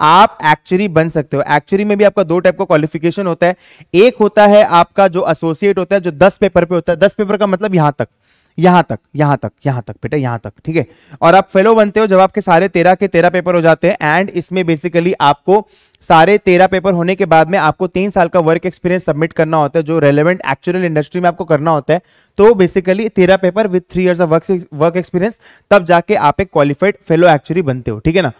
आप एक्चुअली बन सकते हो एक्चुअली में भी आपका दो टाइप का क्वालिफिकेशन होता है एक होता है आपका जो एसोसिएट होता है जो दस पेपर पे होता है दस पेपर का मतलब यहां तक यहां तक यहां तक यहां तक बेटा यहां तक ठीक है और आप फेलो बनते हो जब आपके सारे तेरह के तेरह पेपर हो जाते हैं एंड इसमें बेसिकली आपको सारे तेरह पेपर होने के बाद में आपको तीन साल का वर्क एक्सपीरियंस सबमिट करना होता है जो रेलेवेंट एक्चुअल इंडस्ट्री में आपको करना होता है तो बेसिकली तेरह paper with three years of work work experience तब जाके आप एक क्वालिफाइड फेलो एक्चुअली बनते हो ठीक है ना